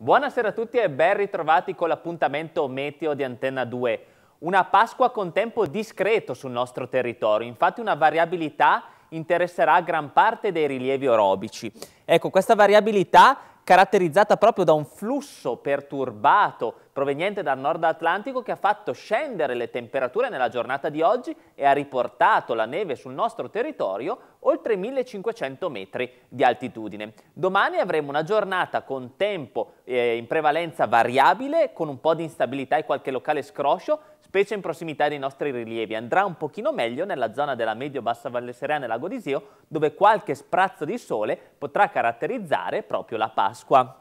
Buonasera a tutti e ben ritrovati con l'appuntamento meteo di Antenna 2. Una Pasqua con tempo discreto sul nostro territorio, infatti una variabilità interesserà gran parte dei rilievi orobici. Ecco, questa variabilità caratterizzata proprio da un flusso perturbato proveniente dal nord Atlantico che ha fatto scendere le temperature nella giornata di oggi e ha riportato la neve sul nostro territorio oltre 1500 metri di altitudine. Domani avremo una giornata con tempo eh, in prevalenza variabile, con un po' di instabilità e qualche locale scroscio, specie in prossimità dei nostri rilievi. Andrà un pochino meglio nella zona della medio-bassa Valle Seriana e Lago di Sio, dove qualche sprazzo di sole potrà caratterizzare proprio la Pasqua.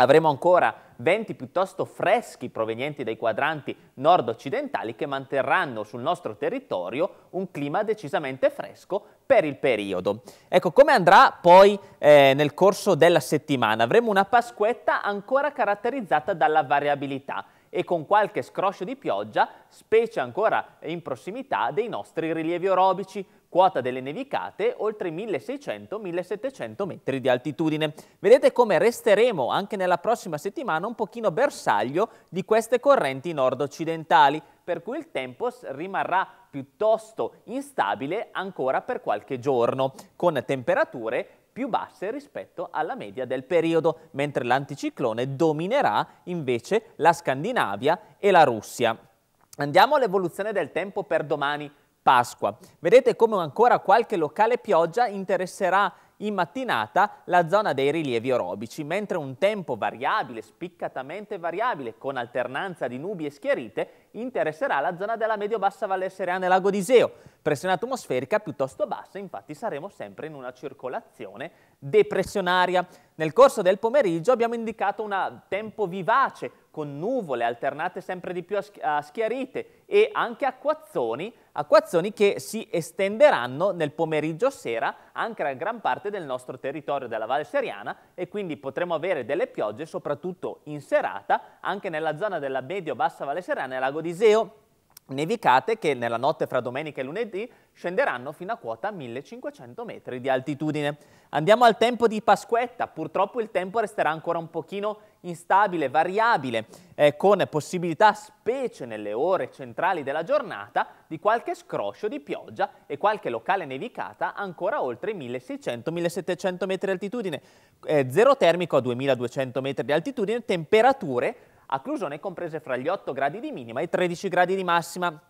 Avremo ancora venti piuttosto freschi provenienti dai quadranti nord-occidentali che manterranno sul nostro territorio un clima decisamente fresco per il periodo. Ecco, come andrà poi eh, nel corso della settimana? Avremo una Pasquetta ancora caratterizzata dalla variabilità e con qualche scroscio di pioggia, specie ancora in prossimità dei nostri rilievi orobici, quota delle nevicate oltre 1600-1700 metri di altitudine. Vedete come resteremo anche nella prossima settimana un pochino bersaglio di queste correnti nord-occidentali, per cui il tempo rimarrà piuttosto instabile ancora per qualche giorno, con temperature più basse rispetto alla media del periodo, mentre l'anticiclone dominerà invece la Scandinavia e la Russia. Andiamo all'evoluzione del tempo per domani, Pasqua. Vedete come ancora qualche locale pioggia interesserà in mattinata la zona dei rilievi orobici, mentre un tempo variabile, spiccatamente variabile, con alternanza di nubi e schiarite, interesserà la zona della medio-bassa Valle Seriana e Lago di Seo pressione atmosferica piuttosto bassa, infatti saremo sempre in una circolazione depressionaria. Nel corso del pomeriggio abbiamo indicato un tempo vivace, con nuvole alternate sempre di più a, schiarite e anche acquazzoni, acquazzoni che si estenderanno nel pomeriggio sera anche a gran parte del nostro territorio della Valle Seriana e quindi potremo avere delle piogge soprattutto in serata anche nella zona della medio-bassa Valle Seriana e Lago di Seo nevicate che nella notte fra domenica e lunedì scenderanno fino a quota 1500 metri di altitudine. Andiamo al tempo di Pasquetta, purtroppo il tempo resterà ancora un pochino instabile, variabile, eh, con possibilità, specie nelle ore centrali della giornata, di qualche scroscio di pioggia e qualche locale nevicata ancora oltre i 1600-1700 metri di altitudine, eh, zero termico a 2200 metri di altitudine, temperature a Clusone comprese fra gli 8 gradi di minima e i 13 gradi di massima.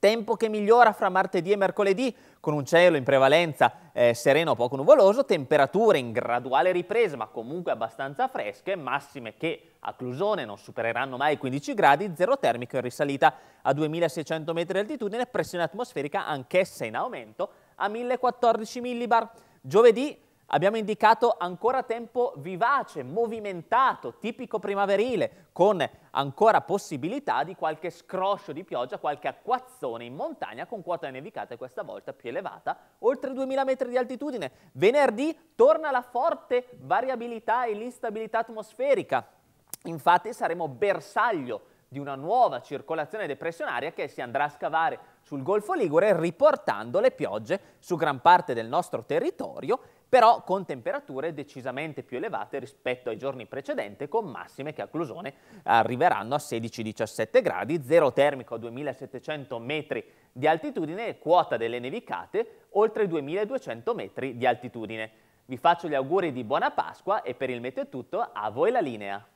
Tempo che migliora fra martedì e mercoledì, con un cielo in prevalenza eh, sereno o poco nuvoloso, temperature in graduale ripresa ma comunque abbastanza fresche, massime che a Clusone non supereranno mai i 15 gradi, zero termico in risalita a 2600 metri di altitudine, pressione atmosferica anch'essa in aumento a 1014 millibar. Giovedì Abbiamo indicato ancora tempo vivace, movimentato, tipico primaverile, con ancora possibilità di qualche scroscio di pioggia, qualche acquazzone in montagna con quota nevicata questa volta più elevata, oltre 2000 metri di altitudine. Venerdì torna la forte variabilità e l'instabilità atmosferica. Infatti saremo bersaglio di una nuova circolazione depressionaria che si andrà a scavare sul Golfo Ligure riportando le piogge su gran parte del nostro territorio, però con temperature decisamente più elevate rispetto ai giorni precedenti, con massime che a Clusone arriveranno a 16-17 gradi, zero termico a 2700 metri di altitudine, quota delle nevicate oltre 2200 metri di altitudine. Vi faccio gli auguri di buona Pasqua e per il meteo è tutto, a voi la linea.